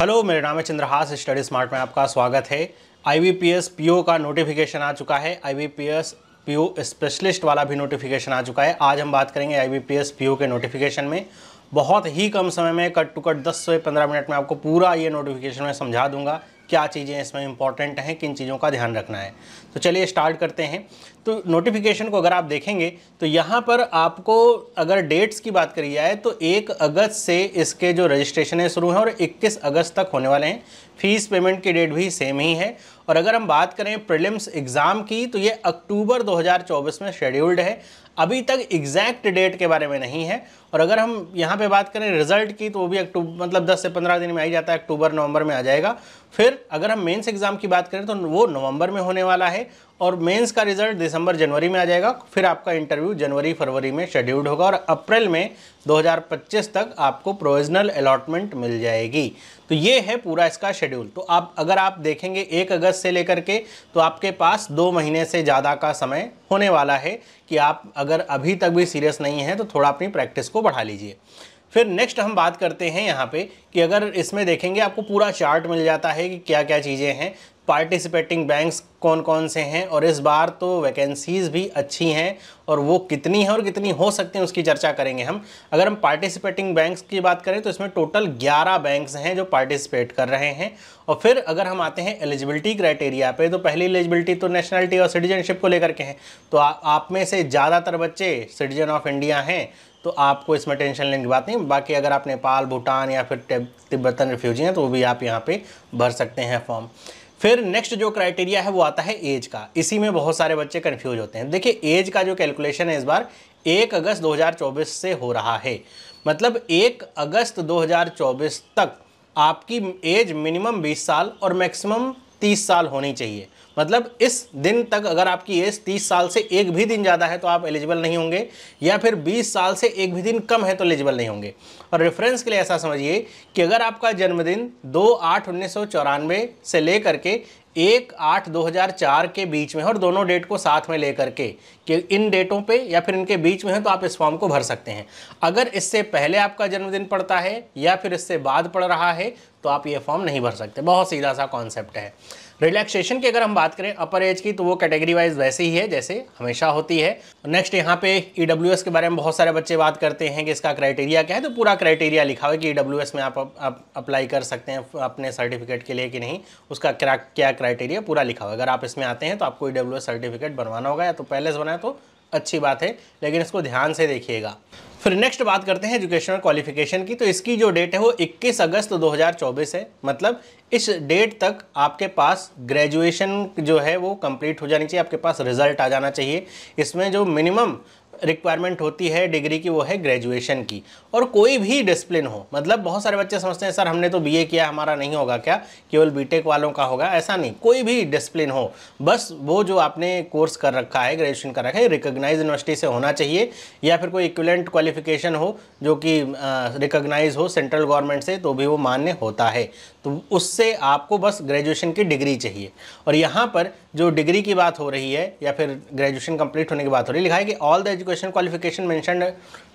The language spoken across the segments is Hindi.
हेलो मेरा नाम है चंद्रहास स्टडी स्मार्ट में आपका स्वागत है आईवीपीएस पीओ का नोटिफिकेशन आ चुका है आईवीपीएस पीओ स्पेशलिस्ट वाला भी नोटिफिकेशन आ चुका है आज हम बात करेंगे आईवीपीएस पीओ के नोटिफिकेशन में बहुत ही कम समय में कट टू कट 10 से 15 मिनट में आपको पूरा ये नोटिफिकेशन में समझा दूंगा क्या चीज़ें इसमें इंपॉर्टेंट हैं किन चीज़ों का ध्यान रखना है तो चलिए स्टार्ट करते हैं तो नोटिफिकेशन को अगर आप देखेंगे तो यहाँ पर आपको अगर डेट्स की बात करी जाए तो एक अगस्त से इसके जो रजिस्ट्रेशन है शुरू हैं और 21 अगस्त तक होने वाले हैं फीस पेमेंट की डेट भी सेम ही है और अगर हम बात करें प्रिलिम्स एग्ज़ाम की तो ये अक्टूबर 2024 में शेड्यूल्ड है अभी तक एग्जैक्ट डेट के बारे में नहीं है और अगर हम यहाँ पे बात करें रिजल्ट की तो वो भी अक्टूबर मतलब 10 से 15 दिन में आ जाता है अक्टूबर नवंबर में आ जाएगा फिर अगर हम मेंस एग्ज़ाम की बात करें तो वो नवंबर में होने वाला है और मेंस का रिजल्ट दिसंबर जनवरी में आ जाएगा फिर आपका इंटरव्यू जनवरी फरवरी में शेड्यूल्ड होगा और अप्रैल में दो तक आपको प्रोविजनल अलॉटमेंट मिल जाएगी तो ये है पूरा इसका शेड्यूल तो आप अगर आप देखेंगे एक अगस्त से लेकर के तो आपके पास दो महीने से ज़्यादा का समय होने वाला है कि आप अगर अभी तक भी सीरियस नहीं हैं तो थोड़ा अपनी प्रैक्टिस को बढ़ा लीजिए फिर नेक्स्ट हम बात करते हैं यहाँ पे कि अगर इसमें देखेंगे आपको पूरा चार्ट मिल जाता है कि क्या क्या चीज़ें हैं पार्टिसिपेटिंग बैंक्स कौन कौन से हैं और इस बार तो वैकेंसीज़ भी अच्छी हैं और वो कितनी हैं और कितनी हो सकती हैं उसकी चर्चा करेंगे हम अगर हम पार्टिसिपेटिंग बैंक्स की बात करें तो इसमें टोटल 11 बैंक्स हैं जो पार्टिसिपेट कर रहे हैं और फिर अगर हम आते हैं एलिजिबिलिटी क्राइटेरिया पे तो पहली एलिजिबिलिटी तो नेशनलिटी और सिटीजनशिप को लेकर के हैं तो आ, आप में से ज़्यादातर बच्चे सिटीजन ऑफ इंडिया हैं तो आपको इसमें टेंशन लेने की बात नहीं बाकी अगर आप नेपाल भूटान या फिर तिब्बतन रिफ्यूजी हैं तो वो भी आप यहाँ पर भर सकते हैं फॉर्म फिर नेक्स्ट जो क्राइटेरिया है वो आता है एज का इसी में बहुत सारे बच्चे कन्फ्यूज होते हैं देखिए एज का जो कैलकुलेशन है इस बार एक अगस्त 2024 से हो रहा है मतलब एक अगस्त 2024 तक आपकी एज मिनिमम 20 साल और मैक्सिमम तीस साल होनी चाहिए मतलब इस दिन तक अगर आपकी एज 30 साल से एक भी दिन ज़्यादा है तो आप एलिजिबल नहीं होंगे या फिर 20 साल से एक भी दिन कम है तो एलिजिबल नहीं होंगे और रेफरेंस के लिए ऐसा समझिए कि अगर आपका जन्मदिन दो आठ उन्नीस से लेकर के एक आठ दो हज़ार चार के बीच में और दोनों डेट को साथ में लेकर के कि इन डेटों पे या फिर इनके बीच में है तो आप इस फॉर्म को भर सकते हैं अगर इससे पहले आपका जन्मदिन पड़ता है या फिर इससे बाद पड़ रहा है तो आप ये फॉर्म नहीं भर सकते बहुत सीधा सा कॉन्सेप्ट है रिलैक्सेशन की अगर हम बात करें अपर एज की तो वो कैटेगरी वाइज वैसे ही है जैसे हमेशा होती है नेक्स्ट यहाँ पे ई e के बारे में बहुत सारे बच्चे बात करते हैं कि इसका क्राइटेरिया क्या है तो पूरा क्राइटेरिया लिखा हुआ है कि ई e में आप, अप्लाई कर सकते हैं अपने सर्टिफिकेट के लिए कि नहीं उसका क्या क्राइटेरिया पूरा लिखा हुआ है अगर आप इसमें आते हैं तो आपको ई e सर्टिफिकेट बनवाना होगा या तो पहले से बनाए तो अच्छी बात है लेकिन इसको ध्यान से देखिएगा फिर नेक्स्ट बात करते हैं एजुकेशनल क्वालिफिकेशन की तो इसकी जो डेट है वो 21 अगस्त 2024 है मतलब इस डेट तक आपके पास ग्रेजुएशन जो है वो कंप्लीट हो जानी चाहिए आपके पास रिजल्ट आ जाना चाहिए इसमें जो मिनिमम रिक्वायरमेंट होती है डिग्री की वो है ग्रेजुएशन की और कोई भी डिसिप्लिन हो मतलब बहुत सारे बच्चे समझते हैं सर हमने तो बीए किया हमारा नहीं होगा क्या केवल बीटेक वालों का होगा ऐसा नहीं कोई भी डिसिप्लिन हो बस वो जो आपने कोर्स कर रखा है ग्रेजुएशन कर रखा है रिकोगनाइज यूनिवर्सिटी से होना चाहिए या फिर कोई इक्वलेंट क्वालिफिकेशन हो जो कि रिकोगनाइज हो सेंट्रल गवर्नमेंट से तो भी वो मान्य होता है तो उससे आपको बस ग्रेजुएशन की डिग्री चाहिए और यहाँ पर जो डिग्री की बात हो रही है या फिर ग्रेजुएशन कंप्लीट होने की बात हो रही है लिखा है कि all the education qualification mention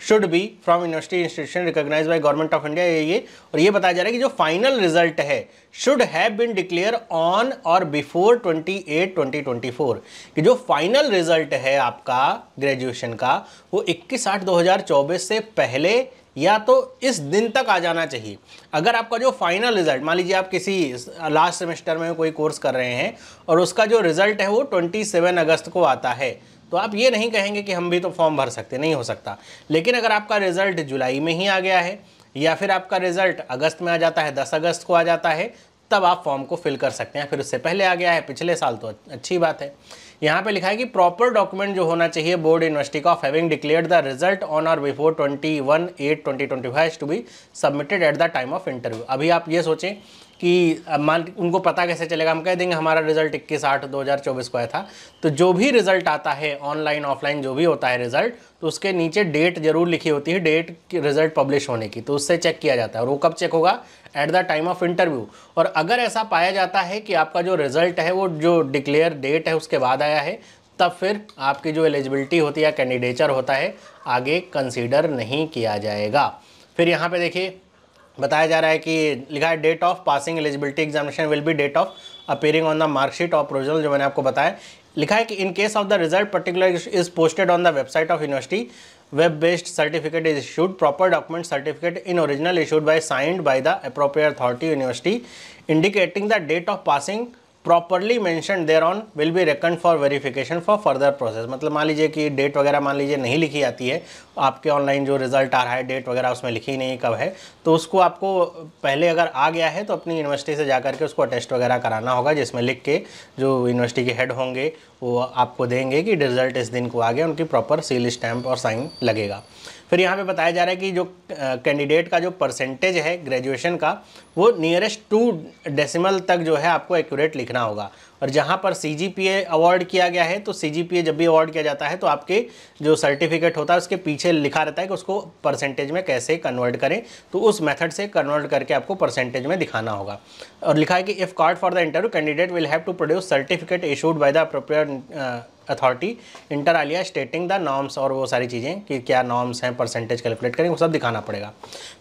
should be from university institution recognise by government of India ये और ये बताया जा रहा है कि जो फाइनल रिजल्ट है should have been declare on और before twenty eight twenty twenty four कि जो फाइनल रिजल्ट है आपका ग्रेजुएशन का वो इक्कीस आठ दो हज़ार चौबीस से पहले या तो इस दिन तक आ जाना चाहिए अगर आपका जो फाइनल रिजल्ट मान लीजिए आप किसी लास्ट सेमेस्टर में कोई कोर्स कर रहे हैं और उसका जो रिजल्ट है वो ट्वेंटी सेवन अगस्त को आता है तो आप ये नहीं कहेंगे कि हम भी तो फॉर्म भर सकते नहीं हो सकता लेकिन अगर आपका रिजल्ट जुलाई में ही आ गया है या फिर आपका रिजल्ट अगस्त में आ जाता है दस अगस्त को आ जाता है तब आप फॉर्म को फिल कर सकते हैं फिर उससे पहले आ गया है पिछले साल तो अच्छी बात है यहाँ पे लिखा है कि प्रॉपर डॉक्यूमेंट जो होना चाहिए बोर्ड यूनिवर्सिटी का of having declare the result on or before twenty one eight twenty twenty five to be submitted at the time of interview अभी आप ये सोचें कि मान उनको पता कैसे चलेगा हम कह देंगे हमारा रिजल्ट इक्कीस आठ दो हज़ार चौबीस को आया था तो जो भी रिजल्ट आता है ऑनलाइन ऑफलाइन जो भी होता है रिजल्ट तो उसके नीचे डेट जरूर लिखी होती है डेट की रिजल्ट पब्लिश होने की तो उससे चेक किया जाता है और वो कब चेक होगा at the time of interview और अगर ऐसा पाया जाता है कि आपका जो रिजल्ट है वो जो डिक्लेयर डेट है उसके बाद आया है तब फिर आपकी जो एलिजिबिलिटी होती है कैंडिडेचर होता है आगे कंसीडर नहीं किया जाएगा फिर यहाँ पे देखिए बताया जा रहा है कि लिखा है date of passing eligibility examination will be date of appearing on the marksheet of provisional जो मैंने आपको बताया लिखा है कि in case of the result particular is posted on the website of university web-based certificate is issued, proper document certificate in original issued by signed by the appropriate authority university indicating the date of passing properly mention there on will be reckon for verification for further process मतलब मान लीजिए कि डेट वगैरह मान लीजिए नहीं लिखी आती है आपके ऑनलाइन जो रिजल्ट आ रहा है डेट वगैरह उसमें लिखी नहीं कब है तो उसको आपको पहले अगर आ गया है तो अपनी यूनिवर्सिटी से जा करके उसको टेस्ट वगैरह कराना होगा जिसमें लिख के जो यूनिवर्सिटी के हेड होंगे वो आपको देंगे कि रिजल्ट इस दिन को आ गया उनकी प्रॉपर सील स्टैम्प और साइन लगेगा फिर यहाँ पे बताया जा रहा है कि जो कैंडिडेट का जो परसेंटेज है ग्रेजुएशन का वो नियरेस्ट टू डेसिमल तक जो है आपको एक्यूरेट लिखना होगा और जहाँ पर सी जी पी ए अवार्ड किया गया है तो सी जी पी ए जब भी अवार्ड किया जाता है तो आपके जो सर्टिफिकेट होता है उसके पीछे लिखा रहता है कि उसको परसेंटेज में कैसे कन्वर्ट करें तो उस मेथड से कन्वर्ट करके आपको परसेंटेज में दिखाना होगा और लिखा है कि if called for the interview candidate will have to produce certificate issued by the appropriate authority inter alia stating the norms और वो सारी चीज़ें कि क्या नॉर्म्स हैं परसेंटेज कैलकुलेट करें वो सब दिखाना पड़ेगा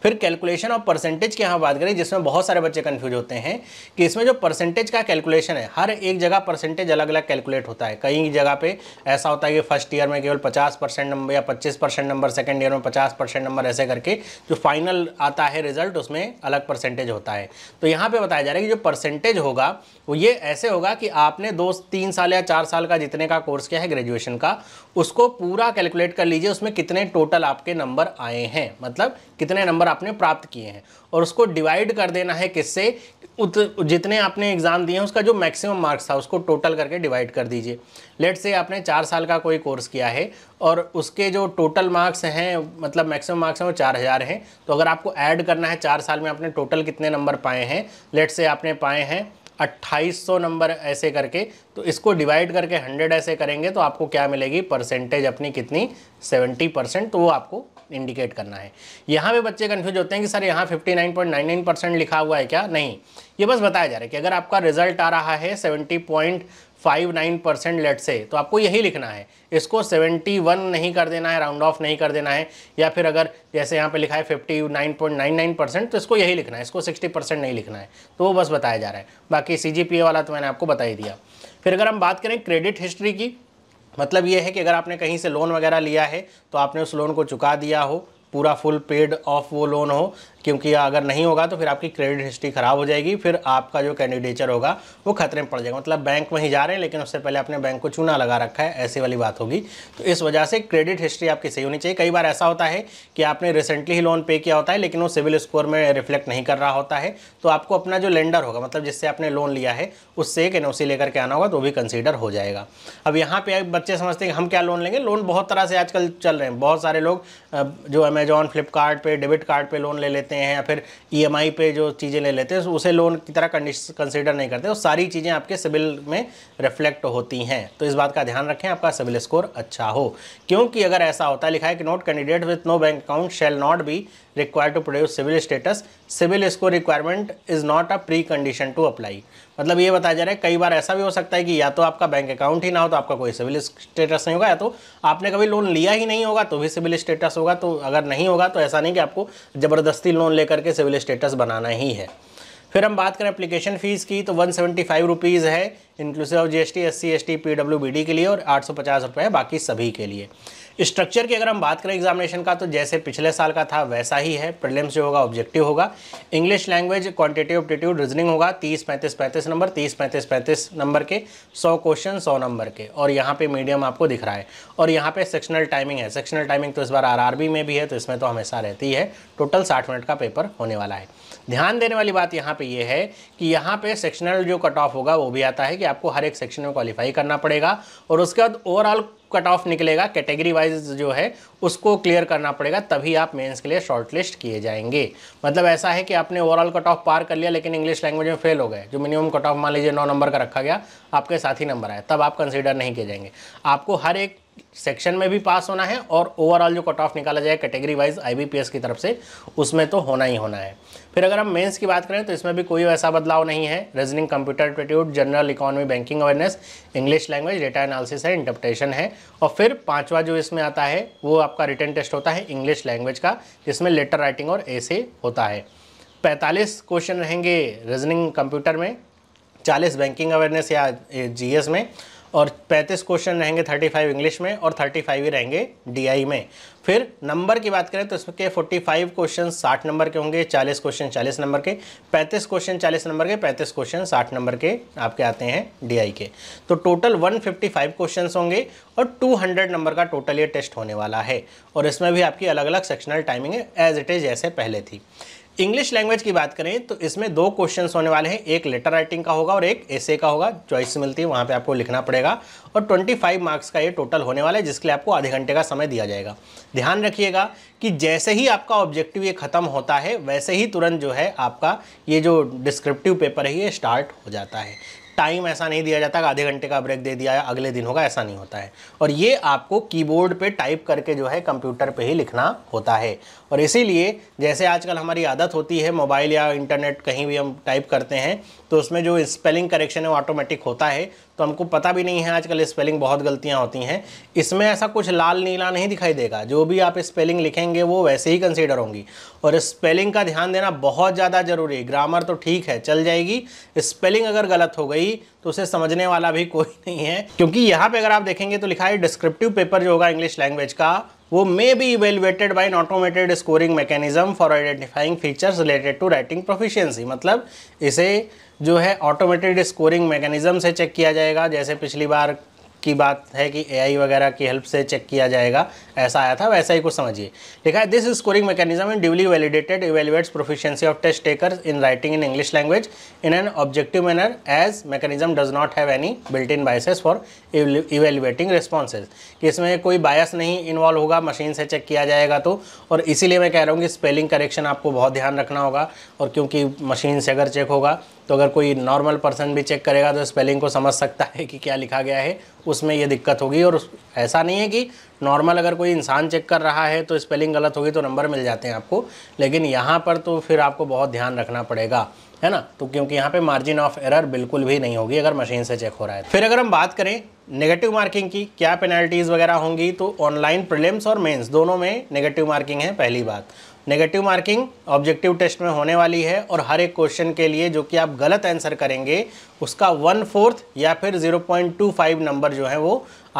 फिर कैलकुलेशन और परसेंटेज की यहाँ बात करें जिसमें बहुत सारे बच्चे कन्फ्यूज होते हैं कि इसमें जो परसेंटेज का कैलकुलेशन है हर एक जगह परसेंटेज अलग अलग कैलकुलेट होता है कई जगह पर ऐसा होता है कि फर्स्ट ईयर में केवल पचास नंबर या पच्चीस नंबर सेकेंड ईयर में पचास नंबर ऐसे करके जो फाइनल आता है रिजल्ट उसमें अलग परसेंटेज होता है तो यहाँ पर बताया जा रहा है कि जो परसेंटेज होगा वो ये ऐसे होगा कि आपने दो तीन साल या चार साल का जितने का कोर्स कोर्स क्या है ग्रेजुएशन का उसको पूरा कैलकुलेट कर लीजिए उसमें कितने टोटल आपके नंबर आए हैं मतलब कितने नंबर आपने प्राप्त किए हैं और उसको डिवाइड कर देना है किससे उत जितने आपने एग्ज़ाम दिए हैं उसका जो मैक्सिमम मार्क्स था उसको टोटल करके डिवाइड कर दीजिए लेट से आपने चार साल का कोई कोर्स किया है और उसके जो टोटल मार्क्स हैं मतलब मैक्सिमम मार्क्स हैं वो चार हज़ार हैं तो अगर आपको ऐड करना है चार साल में आपने टोटल कितने नंबर पाए हैं लेट से आपने पाए हैं 2800 नंबर ऐसे करके तो इसको डिवाइड करके 100 ऐसे करेंगे तो आपको क्या मिलेगी परसेंटेज अपनी कितनी 70 परसेंट तो वो आपको इंडिकेट करना है यहाँ पे बच्चे कन्फ्यूज होते हैं कि सर यहाँ 59.99 परसेंट लिखा हुआ है क्या नहीं ये बस बताया जा रहा है कि अगर आपका रिजल्ट आ रहा है point five nine percent late से तो आपको यही लिखना है इसको सेवेंटी वन नहीं कर देना है राउंड ऑफ नहीं कर देना है या फिर अगर जैसे यहाँ पे लिखा है fifty nine point nine nine percent तो इसको यही लिखना है इसको सिक्सटी परसेंट नहीं लिखना है तो वो बस बताया जा रहा है बाकी सी वाला तो मैंने आपको बता ही दिया फिर अगर हम बात करें क्रेडिट हिस्ट्री की मतलब ये है कि अगर आपने कहीं से लोन वगैरह लिया है तो आपने उस लोन को चुका दिया हो पूरा फुल पेड ऑफ वो लोन हो क्योंकि अगर नहीं होगा तो फिर आपकी क्रेडिट हिस्ट्री ख़राब हो जाएगी फिर आपका जो कैंडिडेचर होगा वो खतरे में पड़ जाएगा मतलब बैंक में ही जा रहे हैं लेकिन उससे पहले आपने बैंक को चूना लगा रखा है ऐसी वाली बात होगी तो इस वजह से क्रेडिट हिस्ट्री आपकी सही होनी चाहिए कई बार ऐसा होता है कि आपने रिसेंटली ही लोन पे किया होता है लेकिन वो सिविल स्कोर में रिफ्लेक्ट नहीं कर रहा होता है तो आपको अपना जो लेंडर होगा मतलब जिससे आपने लोन लिया है उससे एक एन लेकर के आना होगा तो भी कंसिडर हो जाएगा अब यहाँ पर बच्चे समझते हैं हम क्या लोन लेंगे लोन बहुत तरह से आजकल चल रहे हैं बहुत सारे लोग जो अमेजॉन फ्लिपकार्ट डेबिट कार्ड पर लोन ले लेते लेते हैं या फिर ई e पे जो चीज़ें ले लेते हैं तो उसे लोन की तरह कंसिडर नहीं करते वो तो सारी चीज़ें आपके सिविल में रिफ्लेक्ट होती हैं तो इस बात का ध्यान रखें आपका सिविल स्कोर अच्छा हो क्योंकि अगर ऐसा होता है लिखा है कि note candidate with no bank account shall not be require to produce CIBIL status CIBIL score requirement is not a precondition to apply मतलब ये बताया जा रहा है कई बार ऐसा भी हो सकता है कि या तो आपका बैंक अकाउंट ही ना हो तो आपका कोई सिविल स्टेटस नहीं होगा या तो आपने कभी लोन लिया ही नहीं होगा तो भी सिविल स्टेटस होगा तो अगर नहीं होगा तो ऐसा नहीं कि आपको ज़बरदस्ती लोन लेकर के सिविल स्टेटस बनाना ही है फिर हम बात करें एप्लीकेशन फ़ीस की तो वन सेवेंटी फाइव रुपीज़ है inclusive of G S T S C S T P W B D के लिए और आठ सौ पचास बाकी सभी के लिए स्ट्रक्चर की अगर हम बात करें एग्जामिनेशन का तो जैसे पिछले साल का था वैसा ही है प्रिलिम्स जो होगा ऑब्जेक्टिव होगा English language quantitative aptitude reasoning होगा तीस पैंतीस पैंतीस नंबर तीस पैंतीस पैंतीस नंबर के सौ क्वेश्चन सौ नंबर के और यहाँ पे मीडियम आपको दिख रहा है और यहाँ पे सेक्शनल टाइमिंग है सेक्शनल टाइमिंग तो इस बार आर में भी है तो इसमें तो हमेशा रहती है टोटल साठ मिनट का पेपर होने वाला है ध्यान देने वाली बात यहाँ पे ये है कि यहाँ पे सेक्शनल जो कट ऑफ होगा वो भी आता है कि आपको हर एक सेक्शन में क्वालिफाई करना पड़ेगा और उसके बाद ओवरऑल कट ऑफ निकलेगा कैटेगरी वाइज जो है उसको क्लियर करना पड़ेगा तभी आप मेंस के लिए शॉर्टलिस्ट किए जाएंगे मतलब ऐसा है कि आपने ओवरऑल कट ऑफ पार कर लिया लेकिन इंग्लिश लैंग्वेज में फेल हो गए जो मिनिमम कट ऑफ मान लीजिए नौ नंबर का रखा गया आपके साथ ही नंबर आया तब आप कंसिडर नहीं किए जाएंगे आपको हर एक सेक्शन में भी पास होना है और ओवरऑल जो कट ऑफ निकाला जाए कैटेगरी वाइज आईबीपीएस की तरफ से उसमें तो होना ही होना है फिर अगर हम मेंस की बात करें तो इसमें भी कोई वैसा बदलाव नहीं है reasoning computer aptitude general economy banking awareness English language data analysis है इंटरप्रटेशन है और फिर पाँचवा जो इसमें आता है वो आपका रिटर्न टेस्ट होता है इंग्लिश लैंग्वेज का जिसमें लेटर राइटिंग और ऐसे होता है पैंतालीस क्वेश्चन रहेंगे रीजनिंग कंप्यूटर में चालीस बैंकिंग अवेयरनेस या जी में और 35 क्वेश्चन रहेंगे 35 इंग्लिश में और 35 ही रहेंगे डी में फिर नंबर की बात करें तो इसके 45 क्वेश्चन 60 नंबर के होंगे 40 क्वेश्चन 40 नंबर के 35 क्वेश्चन 40 नंबर के 35 क्वेश्चन 60 नंबर के आपके आते हैं डी के तो टोटल 155 क्वेश्चंस होंगे और 200 नंबर का टोटल ये टेस्ट होने वाला है और इसमें भी आपकी अलग अलग सेक्शनल टाइमिंग है एज इट इज़ जैसे पहले थी इंग्लिश लैंग्वेज की बात करें तो इसमें दो क्वेश्चन होने वाले हैं एक लेटर राइटिंग का होगा और एक एसे का होगा चॉइस मिलती है वहाँ पर आपको लिखना पड़ेगा और 25 मार्क्स का ये टोटल होने वाला है जिसके लिए आपको आधे घंटे का समय दिया जाएगा ध्यान रखिएगा कि जैसे ही आपका ऑब्जेक्टिव ये ख़त्म होता है वैसे ही तुरंत जो है आपका ये जो डिस्क्रिप्टिव पेपर है ये स्टार्ट हो जाता है टाइम ऐसा नहीं दिया जाता कि आधे घंटे का ब्रेक दे दिया या अगले दिन होगा ऐसा नहीं होता है और ये आपको कीबोर्ड पे टाइप करके जो है कंप्यूटर पे ही लिखना होता है और इसीलिए जैसे आजकल हमारी आदत होती है मोबाइल या इंटरनेट कहीं भी हम टाइप करते हैं तो उसमें जो स्पेलिंग करेक्शन है वो ऑटोमेटिक होता है तो हमको पता भी नहीं है आजकल स्पेलिंग बहुत गलतियाँ होती हैं इसमें ऐसा कुछ लाल नीला नहीं दिखाई देगा जो भी आप स्पेलिंग लिखेंगे वो वैसे ही कंसिडर होंगी और स्पेलिंग का ध्यान देना बहुत ज़्यादा ज़रूरी ग्रामर तो ठीक है चल जाएगी स्पेलिंग अगर गलत हो गई होगी तो उसे समझने वाला भी कोई नहीं है क्योंकि यहाँ पे अगर आप देखेंगे तो लिखा है डिस्क्रिप्टिव पेपर जो होगा इंग्लिश लैंग्वेज का वो may be evaluated by an automated scoring mechanism for identifying features related to writing proficiency मतलब इसे जो है ऑटोमेटेड स्कोरिंग मैकेनिज्म से चेक किया जाएगा जैसे पिछली बार की बात है कि एआई वगैरह की हेल्प से चेक किया जाएगा ऐसा आया था वैसा ही कुछ समझिए लिखा है this scoring mechanism in duly validated evaluates proficiency of test taker in writing in English language in an objective manner as mechanism does not have any built in biases for evaluating responses कि इसमें कोई बायस नहीं इन्वॉल्व होगा मशीन से चेक किया जाएगा तो और इसीलिए मैं कह रहा हूँ कि स्पेलिंग करेक्शन आपको बहुत ध्यान रखना होगा और क्योंकि मशीन से अगर चेक होगा तो अगर कोई नॉर्मल पर्सन भी चेक करेगा तो स्पेलिंग को समझ सकता है कि क्या लिखा गया है उसमें ये दिक्कत होगी और ऐसा नहीं है कि नॉर्मल अगर कोई इंसान चेक कर रहा है तो स्पेलिंग गलत होगी तो नंबर मिल जाते हैं आपको लेकिन यहाँ पर तो फिर आपको बहुत ध्यान रखना पड़ेगा है ना तो क्योंकि यहाँ पर मार्जिन ऑफ एरर बिल्कुल भी नहीं होगी अगर मशीन से चेक हो रहा है फिर अगर हम बात करें नेगेटिव मार्किंग की क्या पेनल्टीज़ वगैरह होंगी तो ऑनलाइन प्रिलिम्स और मेंस दोनों में नेगेटिव मार्किंग है पहली बात नेगेटिव मार्किंग ऑब्जेक्टिव टेस्ट में होने वाली है और हर एक क्वेश्चन के लिए जो कि आप गलत आंसर करेंगे उसका वन फोर्थ या फिर 0.25 नंबर जो है वो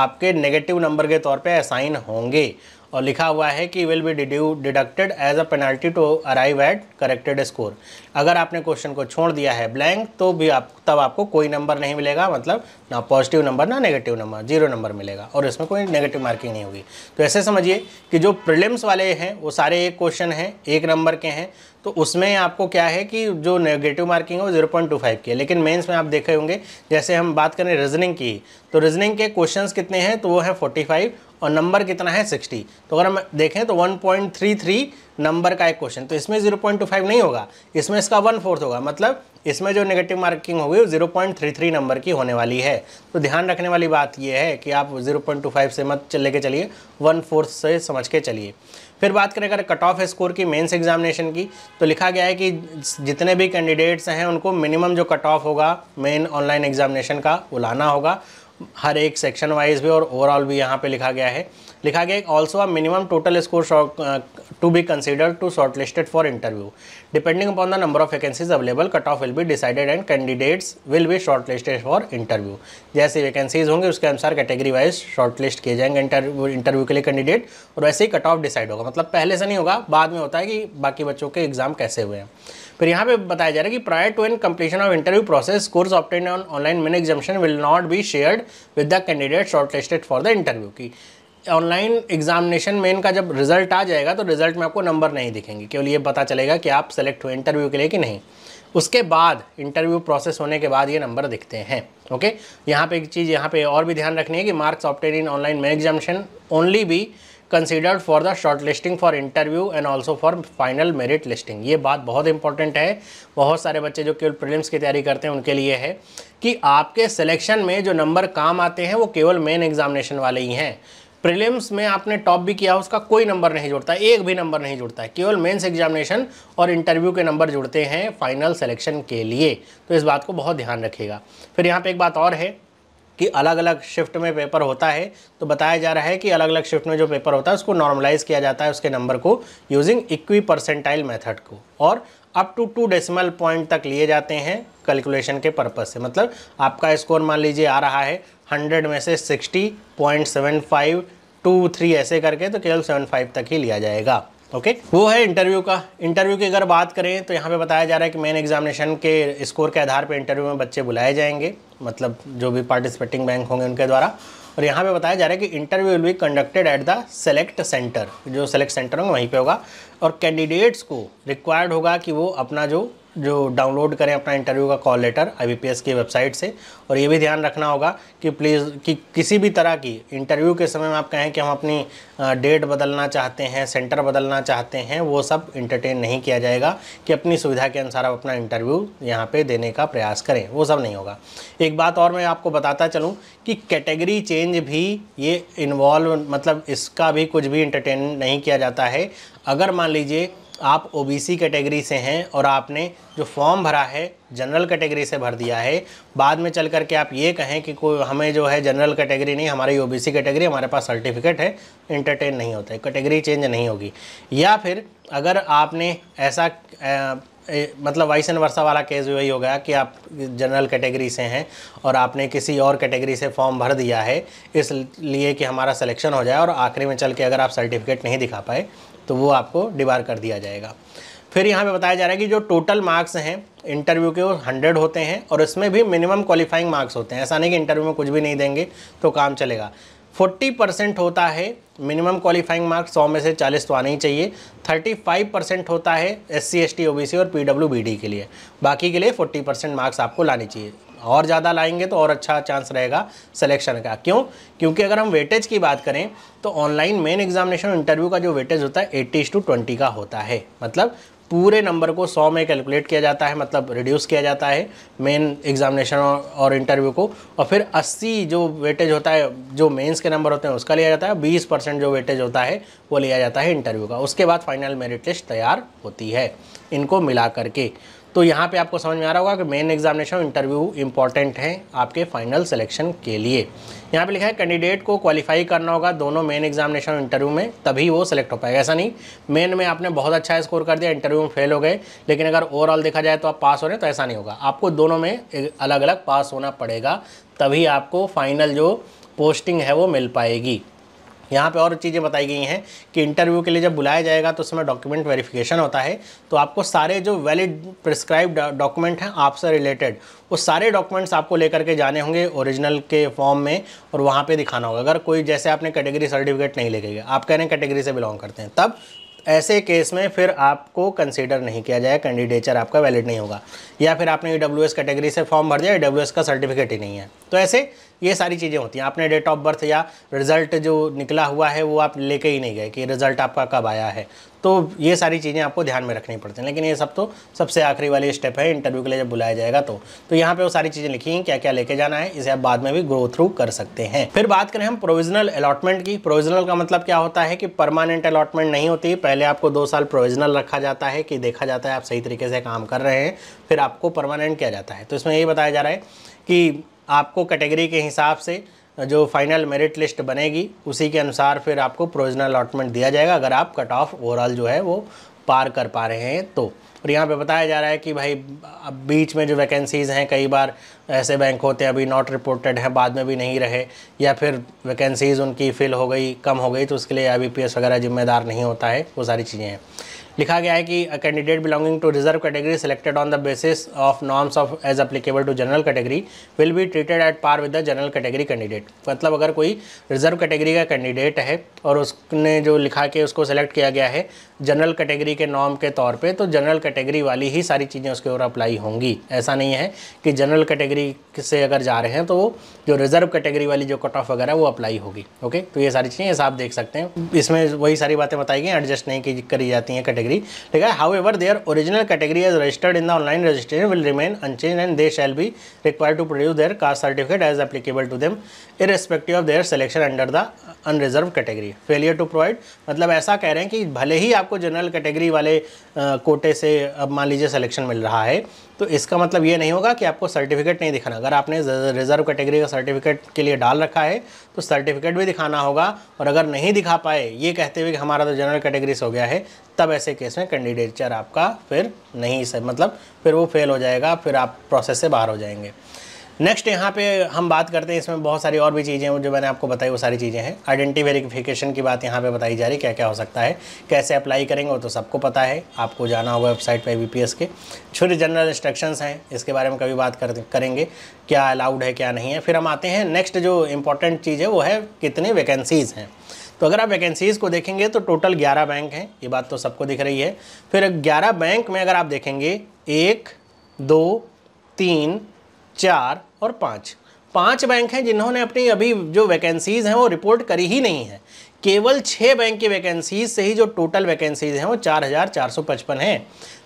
आपके नेगेटिव नंबर के तौर पे असाइन होंगे और लिखा हुआ है कि विल बी डिड्यू deducted as a penalty to arrive at corrected score अगर आपने क्वेश्चन को छोड़ दिया है ब्लैंक तो भी आप तब आपको कोई नंबर नहीं मिलेगा मतलब ना पॉजिटिव नंबर ना नेगेटिव नंबर जीरो नंबर मिलेगा और इसमें कोई नेगेटिव मार्किंग नहीं होगी तो ऐसे समझिए कि जो प्रिलिम्स वाले हैं वो सारे एक क्वेश्चन हैं एक नंबर के हैं तो उसमें आपको क्या है कि जो नेगेटिव मार्किंग है वो जीरो पॉइंट टू फाइव की है लेकिन मेंस में आप देखे होंगे जैसे हम बात करें रीजनिंग की तो रीजनिंग के क्वेश्चंस कितने हैं तो वो है फोर्टी फाइव और नंबर कितना है 60 तो अगर हम देखें तो 1.33 नंबर का एक क्वेश्चन तो इसमें 0.25 नहीं होगा इसमें इसका वन फोर्थ होगा मतलब इसमें जो नेगेटिव मार्किंग होगी वो 0.33 नंबर की होने वाली है तो ध्यान रखने वाली बात यह है कि आप 0.25 से मत लेके चलिए वन फोर्थ से समझ के चलिए फिर बात करें अगर कट ऑफ स्कोर की मेंस एग्जामिनेशन की तो लिखा गया है कि जितने भी कैंडिडेट्स हैं उनको मिनिमम जो कट ऑफ होगा मेन ऑनलाइन एग्जामिनेशन का वो लाना होगा हर एक सेक्शन वाइज भी और ओवरऑल भी यहाँ पे लिखा गया है लिखा गया also a minimum total score to be consider to short listed for interview depending upon the number of vacancies available cut off will be decided and candidates will be short listed for interview जैसे वैकेंसीज होंगे उसके अनुसार कैटेगरी वाइज शॉर्ट लिस्ट किए जाएंगे इंटरव्यू के लिए कैंडिडेट और वैसे ही कट ऑफ डिसाइड होगा मतलब पहले से नहीं होगा बाद में होता है कि बाकी बच्चों के एग्जाम कैसे हुए हैं फिर यहाँ पे बताया जा रहा है कि prior to end completion of interview process scores obtained on online main examination will not be shared with the candidate shortlisted for the interview की ऑनलाइन एग्जामिनेशन में इनका जब रिजल्ट आ जाएगा तो रिजल्ट में आपको नंबर नहीं दिखेंगे केवल ये पता चलेगा कि आप सेलेक्ट हुए इंटरव्यू के लिए कि नहीं उसके बाद इंटरव्यू प्रोसेस होने के बाद ये नंबर दिखते हैं ओके यहाँ पे एक चीज़ यहाँ पे और भी ध्यान रखनी है कि मार्क्स ऑप्टेन इन ऑनलाइन में एग्जामिशन ओनली भी considered for the short listing for interview and also for final merit listing ये बात बहुत इंपॉर्टेंट है बहुत सारे बच्चे जो केवल प्रिलिम्स की तैयारी करते हैं उनके लिए है कि आपके सिलेक्शन में जो नंबर काम आते हैं वो केवल मेन एग्जामिनेशन वाले ही हैं प्रिलिम्स में आपने टॉप भी किया उसका कोई नंबर नहीं जुड़ता एक भी नंबर नहीं जुड़ता है केवल मेन्स एग्जामिनेशन और इंटरव्यू के नंबर जुड़ते हैं फाइनल सेलेक्शन के लिए तो इस बात को बहुत ध्यान रखिएगा फिर यहाँ पर एक बात और है कि अलग अलग शिफ्ट में पेपर होता है तो बताया जा रहा है कि अलग अलग शिफ्ट में जो पेपर होता है उसको नॉर्मलाइज किया जाता है उसके नंबर को यूजिंग इक्वी परसेंटाइल मेथड को और up to two decimal point तक लिए जाते हैं कैलकुलेशन के पर्पज़ से मतलब आपका स्कोर मान लीजिए आ रहा है हंड्रेड में से sixty point seven five two three ऐसे करके तो केवल सेवन फाइव तक ही लिया जाएगा ओके okay? वो है इंटरव्यू का इंटरव्यू की अगर बात करें तो यहाँ पे बताया जा रहा है कि मेन एग्जामिनेशन के स्कोर के आधार पर इंटरव्यू में बच्चे बुलाए जाएंगे मतलब जो भी पार्टिसिपेटिंग बैंक होंगे उनके द्वारा और यहाँ पे बताया जा रहा है कि interview will be conducted at the select centre जो सेलेक्ट सेंटर होंगे वहीं पर होगा और कैंडिडेट्स को रिक्वायर्ड होगा कि वो अपना जो जो डाउनलोड करें अपना इंटरव्यू का कॉल लेटर आई की वेबसाइट से और ये भी ध्यान रखना होगा कि प्लीज़ कि किसी भी तरह की इंटरव्यू के समय में आप कहें कि हम अपनी डेट बदलना चाहते हैं सेंटर बदलना चाहते हैं वो सब इंटरटेन नहीं किया जाएगा कि अपनी सुविधा के अनुसार आप अपना इंटरव्यू यहाँ पर देने का प्रयास करें वो सब नहीं होगा एक बात और मैं आपको बताता चलूँ कि कैटेगरी चेंज भी ये इन्वॉल्व मतलब इसका भी कुछ भी इंटरटेन नहीं किया जाता है अगर मान लीजिए आप ओबीसी कैटेगरी से हैं और आपने जो फॉर्म भरा है जनरल कैटेगरी से भर दिया है बाद में चल करके आप ये कहें कि कोई हमें जो है जनरल कैटेगरी नहीं हमारी ओबीसी कैटेगरी हमारे पास सर्टिफिकेट है इंटरटेन नहीं होता है कैटेगरी चेंज नहीं होगी या फिर अगर आपने ऐसा आ, ए, मतलब वाइस एंड वर्षा वाला केस वही हो गया कि आप जनरल कैटेगरी से हैं और आपने किसी और कैटेगरी से फॉर्म भर दिया है इसलिए कि हमारा सिलेक्शन हो जाए और आखिरी में चल के अगर आप सर्टिफिकेट नहीं दिखा पाए तो वो आपको डिबार कर दिया जाएगा फिर यहाँ पे बताया जा रहा है कि जो टोटल मार्क्स हैं इंटरव्यू के वो हंड्रेड होते हैं और इसमें भी मिनिमम क्वालिफाइंग मार्क्स होते हैं ऐसा नहीं कि इंटरव्यू में कुछ भी नहीं देंगे तो काम चलेगा फोर्टी परसेंट होता है मिनिमम क्वालिफाइंग मार्क्स सौ में से चालीस तो आने ही चाहिए थर्टी फाइव परसेंट होता है S C S T O B C और पी डब्ल्यू बी डी के लिए बाकी के लिए फोर्टी परसेंट मार्क्स आपको लानी चाहिए और ज़्यादा लाएंगे तो और अच्छा चांस रहेगा सिलेक्शन का क्यों क्योंकि अगर हम वेटेज की बात करें तो ऑनलाइन मेन एग्जामिनेशन इंटरव्यू का जो वेटेज होता है एट्टी टू ट्वेंटी का होता है मतलब पूरे नंबर को 100 में कैलकुलेट किया जाता है मतलब रिड्यूस किया जाता है मेन एग्जामिनेशन और इंटरव्यू को और फिर 80 जो वेटेज होता है जो मेंस के नंबर होते हैं उसका लिया जाता है 20 परसेंट जो वेटेज होता है वो लिया जाता है इंटरव्यू का उसके बाद फाइनल मेरिट लिस्ट तैयार होती है इनको मिला करके तो यहाँ पे आपको समझ में आ रहा होगा कि मेन एग्जामिनेशन और इंटरव्यू इंपॉर्टेंट हैं आपके फाइनल सिलेक्शन के लिए यहाँ पे लिखा है कैंडिडेट को क्वालिफाई करना होगा दोनों मेन एग्जामिनेशन और इंटरव्यू में तभी वो सिलेक्ट हो पाएगा ऐसा नहीं मेन में आपने बहुत अच्छा स्कोर कर दिया इंटरव्यू में फेल हो गए लेकिन अगर ओवरऑल देखा जाए तो आप पास हो रहे हैं तो ऐसा नहीं होगा आपको दोनों में अलग अलग पास होना पड़ेगा तभी आपको फाइनल जो पोस्टिंग है वो मिल पाएगी यहाँ पे और चीज़ें बताई गई हैं कि इंटरव्यू के लिए जब बुलाया जाएगा तो उसमें डॉक्यूमेंट वेरिफिकेशन होता है तो आपको सारे जो वैलिड प्रिस्क्राइब डॉक्यूमेंट हैं आपसे रिलेटेड वो सारे डॉक्यूमेंट्स आपको लेकर के जाने होंगे ओरिजिनल के फॉर्म में और वहाँ पे दिखाना होगा अगर कोई जैसे आपने कैटेगरी सर्टिफिकेट नहीं लेके गया आप कह रहे हैं कैटेगरी से बिलोंग करते हैं तब ऐसे केस में फिर आपको कंसीडर नहीं किया जाए कैंडिडेचर आपका वैलिड नहीं होगा या फिर आपने ई e कैटेगरी से फॉर्म भर दिया ई e का सर्टिफिकेट ही नहीं है तो ऐसे ये सारी चीज़ें होती हैं आपने डेट ऑफ बर्थ या रिज़ल्ट जो निकला हुआ है वो आप लेके ही नहीं गए कि रिज़ल्ट आपका कब आया है तो ये सारी चीज़ें आपको ध्यान में रखनी पड़ती हैं लेकिन ये सब तो सबसे आखिरी वाली स्टेप है इंटरव्यू के लिए जब बुलाया जाएगा तो तो यहाँ पे वो सारी चीज़ें लिखी हैं क्या क्या लेके जाना है इसे आप बाद में भी ग्रो थ्रू कर सकते हैं फिर बात करें हम प्रोविजनल अलॉटमेंट की प्रोविजनल का मतलब क्या होता है कि परमानेंट अलॉटमेंट नहीं होती पहले आपको दो साल प्रोविजनल रखा जाता है कि देखा जाता है आप सही तरीके से काम कर रहे हैं फिर आपको परमानेंट किया जाता है तो इसमें यही बताया जा रहा है कि आपको कैटेगरी के हिसाब से जो फाइनल मेरिट लिस्ट बनेगी उसी के अनुसार फिर आपको प्रोविजनल अलॉटमेंट दिया जाएगा अगर आप कट ऑफ ओवरऑल जो है वो पार कर पा रहे हैं तो और यहाँ पे बताया जा रहा है कि भाई अब बीच में जो वैकेंसीज़ हैं कई बार ऐसे बैंक होते हैं अभी नॉट रिपोर्टेड हैं बाद में भी नहीं रहे या फिर वैकेंसीज़ उनकी फिल हो गई कम हो गई तो उसके लिए आई वगैरह जिम्मेदार नहीं होता है वो सारी चीज़ें हैं लिखा गया है कि a candidate belonging to reserve category selected on the basis of norms of age applicable to general category will be treated at par with the general category candidate मतलब अगर कोई रिजर्व कैटेगरी का कैंडिडेट है और उसने जो लिखा के उसको सेलेक्ट किया गया है जनरल कैटेगरी के नॉर्म के तौर पर तो जनरल कैटेगरी वाली ही सारी चीज़ें उसके ऊपर अप्लाई होंगी ऐसा नहीं है कि जनरल कैटेगरी से अगर जा रहे हैं तो जो रिजर्व कैटेगरी वाली जो कट ऑफ वगैरह वो अप्लाई होगी ओके तो ये सारी चीज़ें आप देख सकते हैं इसमें वही सारी बातें बताई गई एडजस्ट नहीं करी जाती हैं कैटेगरी ठीक है however their original category as registered in the online registration will remain unchange and they shall be require to produce their caste certificate as applicable to them irrespective of their selection under the unreserve category failure to provide मतलब ऐसा कह रहे हैं कि भले ही आपको जनरल कैटेगरी वाले कोटे से अब मान लीजिए सिलेक्शन मिल रहा है तो इसका मतलब ये नहीं होगा कि आपको सर्टिफिकेट नहीं दिखाना अगर आपने रिजर्व कैटेगरी का सर्टिफिकेट के लिए डाल रखा है तो सर्टिफिकेट भी दिखाना होगा और अगर नहीं दिखा पाए ये कहते हुए कि हमारा तो जनरल कैटेगरी से हो गया है तब ऐसे केस में कैंडिडेचर आपका फिर नहीं मतलब फिर वो फेल हो जाएगा फिर आप प्रोसेस से बाहर हो जाएंगे नेक्स्ट यहाँ पे हम बात करते हैं इसमें बहुत सारी और भी चीज़ें हैं जो मैंने आपको बताई वो सारी चीज़ें हैं आइडेंटी वेरिफिकेशन की बात यहाँ पे बताई जा रही है क्या क्या हो सकता है कैसे अप्लाई करेंगे वो तो सबको पता है आपको जाना होगा वेबसाइट पे बी के छोटे जनरल इंस्ट्रक्शंस हैं इसके बारे में कभी बात कर, करेंगे क्या अलाउड है क्या नहीं है फिर हम आते हैं नेक्स्ट जो इंपॉर्टेंट चीज़ है वो है कितने वैकेंसीज़ हैं तो अगर आप वैकेंसीज़ को देखेंगे तो टोटल ग्यारह बैंक हैं ये बात तो सबको दिख रही है फिर ग्यारह बैंक में अगर आप देखेंगे एक दो तीन चार और पाँच पाँच बैंक हैं जिन्होंने अपनी अभी जो वैकेंसीज़ हैं वो रिपोर्ट करी ही नहीं है केवल छः बैंक की वैकेंसीज से ही जो टोटल वैकेंसीज हैं वो चार हज़ार चार सौ पचपन हैं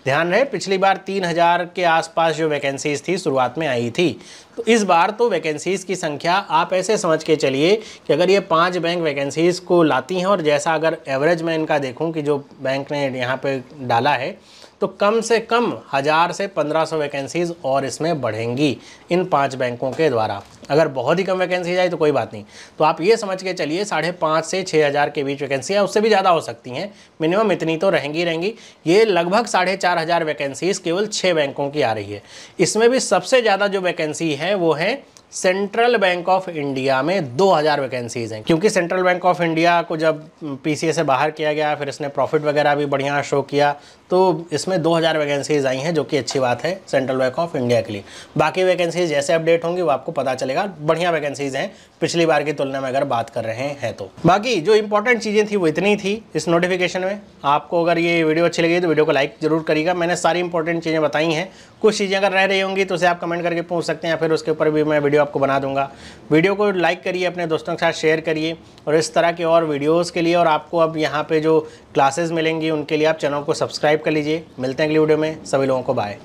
ध्यान रहे पिछली बार तीन हज़ार के आसपास जो वैकेंसीज थी शुरुआत में आई थी तो इस बार तो वैकेंसीज़ की संख्या आप ऐसे समझ के चलिए कि अगर ये पांच बैंक वैकेंसीज़ को लाती हैं और जैसा अगर एवरेज मैं इनका देखूँ कि जो बैंक ने यहाँ पर डाला है तो कम से कम हज़ार से पंद्रह सौ वैकेंसीज़ और इसमें बढ़ेंगी इन पाँच बैंकों के द्वारा अगर बहुत ही कम वैकेंसी आई तो कोई बात नहीं तो आप ये समझ के चलिए साढ़े पाँच से छः हज़ार के बीच वैकेंसी है उससे भी ज़्यादा हो सकती हैं मिनिमम इतनी तो रहेंगी रहेंगी ये लगभग साढ़े चार हज़ार वैकेंसीज़ केवल छः बैंकों की आ रही है इसमें भी सबसे ज़्यादा जो वैकेंसी है वो है सेंट्रल बैंक ऑफ इंडिया में 2000 वैकेंसीज़ हैं क्योंकि सेंट्रल बैंक ऑफ इंडिया को जब पी से बाहर किया गया फिर इसने प्रॉफिट वगैरह भी बढ़िया शो किया तो इसमें 2000 वैकेंसीज़ आई हैं जो कि अच्छी बात है सेंट्रल बैंक ऑफ इंडिया के लिए बाकी वैकेंसीज जैसे अपडेट होंगी वो आपको पता चलेगा बढ़िया वैकेंसीज़ हैं पिछली बार की तुलना में अगर बात कर रहे हैं तो बाकी जो इंपॉर्टेंट चीज़ें थी वो इतनी थी इस नोटिफिकेशन में आपको अगर ये वीडियो अच्छी लगी तो वीडियो को लाइक जरूर करिएगा मैंने सारी इंपॉर्टेंट चीज़ें बताई हैं कुछ चीज़ें अगर रह रही होंगी तो उसे आप कमेंट करके पूछ सकते हैं या फिर उसके ऊपर भी मैं वीडियो आपको बना दूंगा वीडियो को लाइक करिए अपने दोस्तों के साथ शेयर करिए और इस तरह के और वीडियोस के लिए और आपको अब यहाँ पे जो क्लासेस मिलेंगी उनके लिए आप चैनल को सब्सक्राइब कर लीजिए मिलते हैं अगली वीडियो में सभी लोगों को बाय